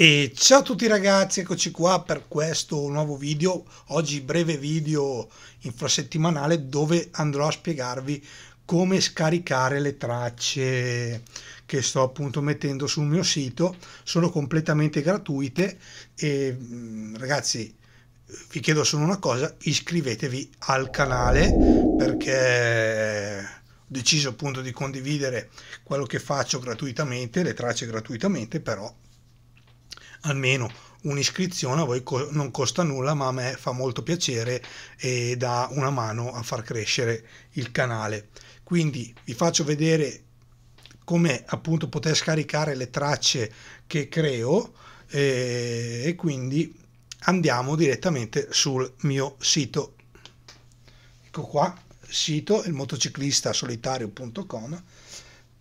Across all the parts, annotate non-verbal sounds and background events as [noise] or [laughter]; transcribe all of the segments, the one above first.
E ciao a tutti ragazzi, eccoci qua per questo nuovo video, oggi breve video infrasettimanale dove andrò a spiegarvi come scaricare le tracce che sto appunto mettendo sul mio sito, sono completamente gratuite e mm, ragazzi vi chiedo solo una cosa, iscrivetevi al canale perché ho deciso appunto di condividere quello che faccio gratuitamente, le tracce gratuitamente, però almeno un'iscrizione a voi co- non costa nulla ma a me fa molto piacere e dà una mano a far crescere il canale quindi vi faccio vedere come appunto poter scaricare le tracce che creo e, eh, e quindi andiamo direttamente sul mio sito ecco qua sito il motociclista solitario.com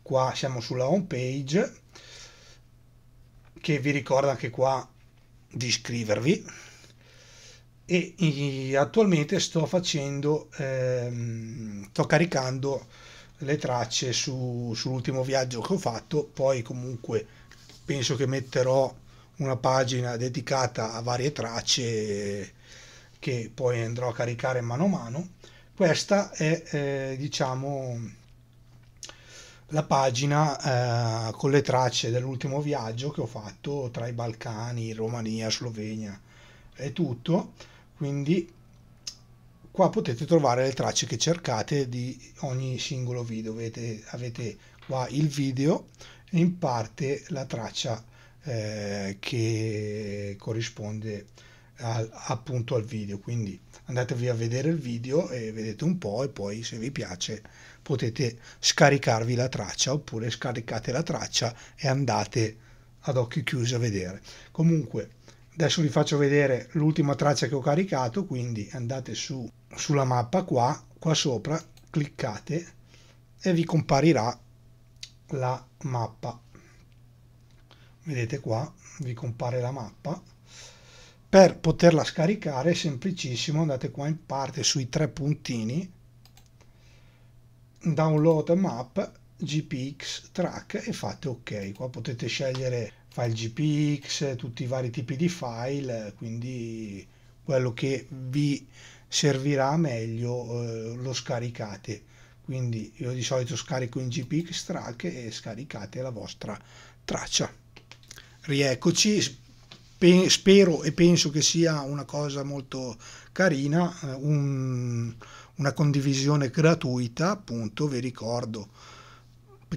qua siamo sulla home page che vi ricorda anche qua di iscrivervi e attualmente sto facendo ehm, sto caricando le tracce su, sull'ultimo viaggio che ho fatto poi comunque penso che metterò una pagina dedicata a varie tracce che poi andrò a caricare mano a mano questa è eh, diciamo la pagina eh, con le tracce dell'ultimo viaggio che ho fatto tra i Balcani, Romania, Slovenia e tutto. Quindi qua potete trovare le tracce che cercate di ogni singolo video. Avete, avete qua il video e in parte la traccia eh, che corrisponde al, appunto al video. Quindi andatevi a vedere il video e vedete un po' e poi se vi piace potete scaricarvi la traccia oppure scaricate la traccia e andate ad occhi chiusi a vedere. Comunque adesso vi faccio vedere l'ultima traccia che ho caricato, quindi andate su sulla mappa qua, qua sopra, cliccate e vi comparirà la mappa. Vedete qua, vi compare la mappa per poterla scaricare è semplicissimo andate qua in parte sui tre puntini download map gpx track e fate ok qua potete scegliere file gpx tutti i vari tipi di file quindi quello che vi servirà meglio eh, lo scaricate quindi io di solito scarico in gpx track e scaricate la vostra traccia rieccoci spero e penso che sia una cosa molto carina, eh, un, una condivisione gratuita, appunto, vi ricordo,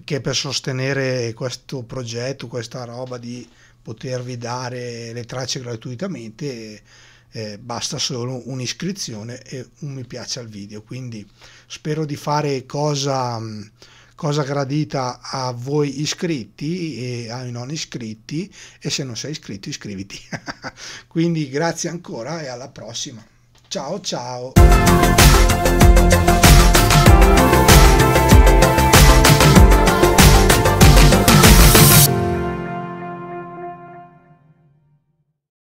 che per sostenere questo progetto, questa roba di potervi dare le tracce gratuitamente, eh, basta solo un'iscrizione e un mi piace al video. Quindi spero di fare cosa... Mh, cosa gradita a voi iscritti e ai non iscritti e se non sei iscritto iscriviti. [laughs] Quindi grazie ancora e alla prossima. Ciao ciao.